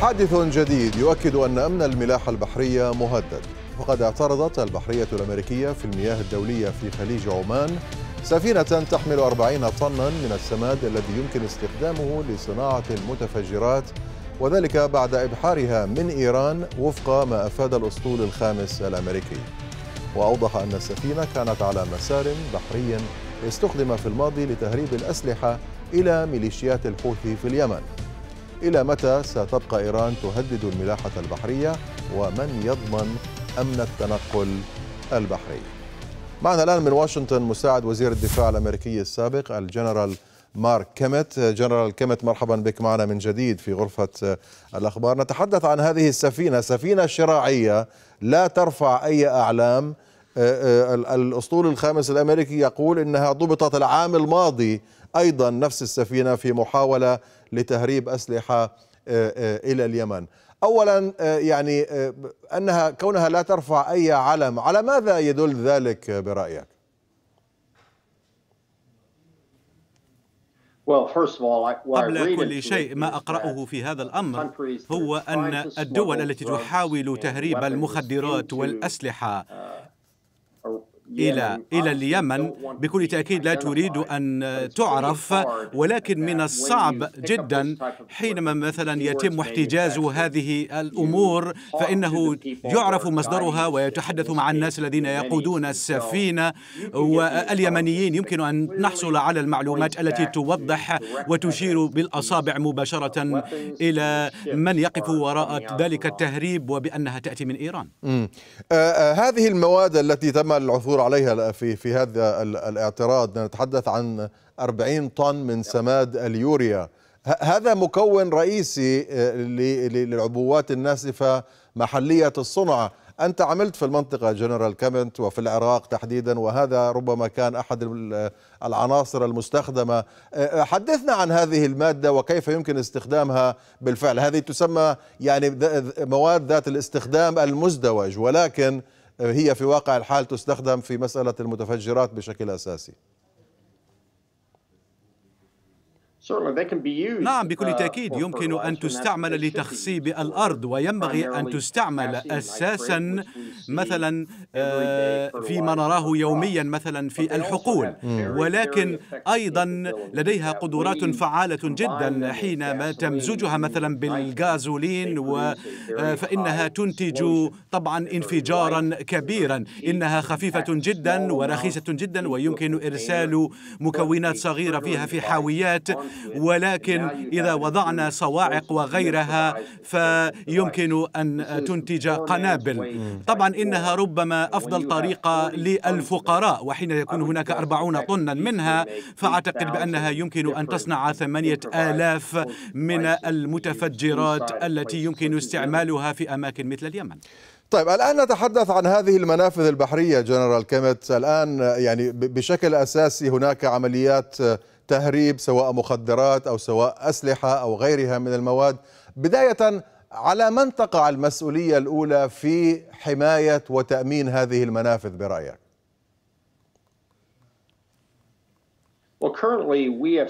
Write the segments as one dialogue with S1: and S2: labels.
S1: حادث جديد يؤكد أن أمن الملاحة البحرية مهدد فقد اعترضت البحرية الأمريكية في المياه الدولية في خليج عمان سفينة تحمل 40 طنا من السماد الذي يمكن استخدامه لصناعة المتفجرات وذلك بعد إبحارها من إيران وفق ما أفاد الأسطول الخامس الأمريكي وأوضح أن السفينة كانت على مسار بحري استخدم في الماضي لتهريب الأسلحة إلى ميليشيات الحوثي في اليمن إلى متى ستبقى إيران تهدد الملاحة البحرية ومن يضمن أمن التنقل البحري معنا الآن من واشنطن مساعد وزير الدفاع الأمريكي السابق الجنرال مارك كيمت جنرال كيمت مرحبا بك معنا من جديد في غرفة الأخبار نتحدث عن هذه السفينة سفينة شراعية لا ترفع أي أعلام آه، آه، الأسطول الخامس الأمريكي يقول إنها ضبطت العام الماضي أيضا نفس السفينة في محاولة لتهريب أسلحة آه، آه، إلى اليمن أولا آه، يعني أنها كونها لا ترفع أي علم على ماذا يدل ذلك برأيك؟
S2: قبل كل شيء ما أقرأه في هذا الأمر هو أن الدول التي تحاول تهريب المخدرات والأسلحة uh, إلى إلى اليمن بكل تأكيد لا تريد أن تعرف ولكن من الصعب جدا حينما مثلا يتم احتجاز هذه الأمور فإنه يعرف مصدرها ويتحدث مع الناس الذين يقودون السفينة واليمنيين يمكن أن نحصل على المعلومات التي توضح وتشير بالأصابع مباشرة إلى من يقف وراء ذلك التهريب وبأنها تأتي من إيران
S1: آه،, آه هذه المواد التي تم العثور ننظر عليها في في هذا الاعتراض نتحدث عن 40 طن من سماد اليوريا هذا مكون رئيسي آه، للعبوات الناسفة محلية الصنع أنت عملت في المنطقة جنرال كامنت وفي العراق تحديدا وهذا ربما كان أحد العناصر المستخدمة آه، حدثنا عن هذه المادة وكيف يمكن استخدامها بالفعل هذه تسمى يعني مواد ذات الاستخدام المزدوج ولكن هي في واقع الحال تستخدم في مسألة المتفجرات بشكل أساسي نعم بكل uh, تأكيد يمكن أن تستعمل لتخصيب
S2: الأرض وينبغي أن تستعمل أساسا مثلا آه، فيما نراه يوميا مثلا في الحقول ولكن أيضا لديها قدرات فعالة جدا حينما تمزجها مثلا بالغازولين آه، فإنها تنتج طبعا انفجارا كبيرا إنها خفيفة جدا ورخيصة جدا ويمكن إرسال مكونات صغيرة فيها في حاويات ولكن إذا وضعنا صواعق وغيرها فيمكن أن تنتج قنابل mm. طبعا إنها ربما أفضل طريقة للفقراء وحين يكون هناك أربعون طنا منها فأعتقد بأنها يمكن أن تصنع ثمانية آلاف من المتفجرات التي يمكن استعمالها في أماكن مثل اليمن
S1: طيب الآن نتحدث عن هذه المنافذ البحرية جنرال كيمت الآن يعني بشكل أساسي هناك عمليات تهريب سواء مخدرات أو سواء أسلحة أو غيرها من المواد بداية على من تقع المسؤولية الأولى في حماية وتأمين هذه المنافذ برأيك؟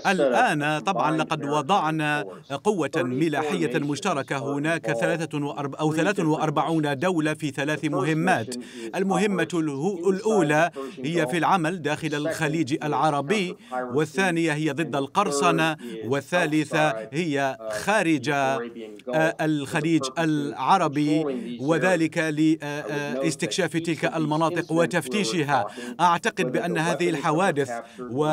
S2: الآن طبعا لقد وضعنا قوة ملاحية
S1: مشتركة
S2: هناك ثلاثة أو 43 دولة في ثلاث مهمات المهمة الأولى هي في العمل داخل الخليج العربي والثانية هي ضد القرصنة والثالثة هي خارج آه، الخليج العربي وذلك لاستكشاف آه، آه، تلك المناطق وتفتيشها أعتقد بأن هذه الحوادث و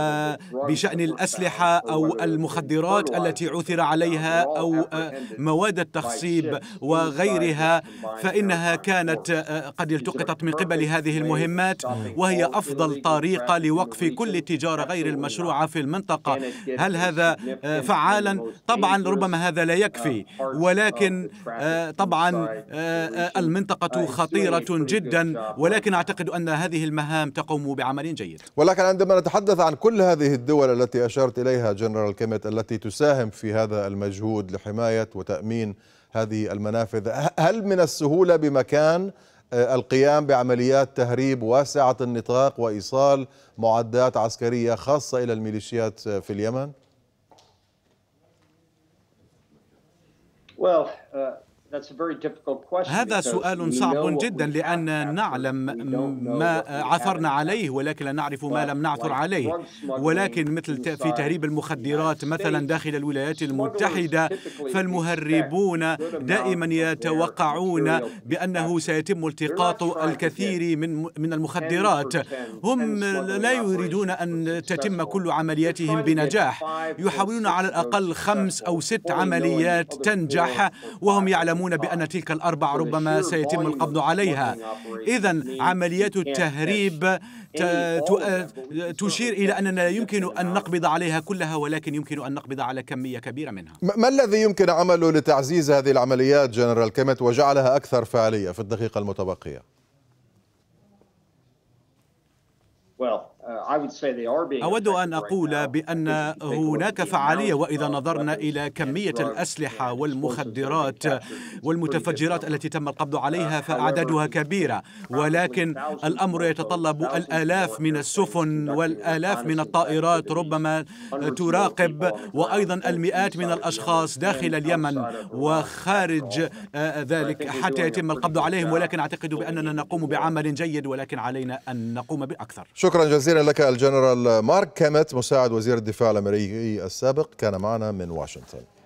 S2: بشأن الأسلحة أو المخدرات التي عثر عليها أو آه، مواد التخصيب وغيرها فإنها كانت آه، قد التقطت من قبل هذه المهمات وهي أفضل طريقة لوقف كل التجارة غير المشروعة في المنطقة هل هذا آه، فعالا؟ طبعا ربما هذا لا يكفي
S1: ولكن
S2: طبعا المنطقة خطيرة جدا ولكن أعتقد أن هذه المهام تقوم بعمل جيد
S1: ولكن عندما نتحدث عن كل هذه الدول التي أشرت إليها جنرال كيميت التي تساهم في هذا المجهود لحماية وتأمين هذه المنافذ هل من السهولة بمكان آه، القيام بعمليات تهريب واسعة النطاق وإيصال معدات عسكرية خاصة إلى الميليشيات آه، في اليمن؟
S2: Well, uh... هذا سؤال صعب جدا لأن نعلم ما عثرنا عليه ولكن لا نعرف ما لم نعثر عليه ولكن مثل في تهريب المخدرات مثلا داخل الولايات المتحدة فالمهربون دائما يتوقعون بأنه سيتم التقاط الكثير من من المخدرات هم لا يريدون أن تتم كل عملياتهم بنجاح يحاولون على الأقل خمس أو ست عمليات تنجح وهم يعلمون يعلمون بأن تلك الأربع ربما سيتم القبض عليها إذا عمليات التهريب آه، تشير إلى أننا يمكن أن نقبض عليها كلها ولكن يمكن أن نقبض على كمية كبيرة منها
S1: ما الذي يمكن عمله لتعزيز هذه العمليات جنرال كيمت وجعلها أكثر فعالية في الدقيقة المتبقية؟
S2: Well, أود أن أقول بأن هناك فعالية وإذا نظرنا إلى كمية الأسلحة والمخدرات والمتفجرات التي تم القبض عليها uh, فأعدادها كبيرة ولكن الأمر يتطلب الآلاف من السفن والآلاف من الطائرات ربما تراقب وأيضا المئات من الأشخاص داخل اليمن وخارج آه، ذلك حتى يتم القبض عليهم ولكن أعتقد بأننا نقوم بعمل جيد ولكن علينا أن نقوم بأكثر
S1: شكرا جزيلا شكرا لك الجنرال مارك كامت مساعد وزير الدفاع الامريكي السابق كان معنا من واشنطن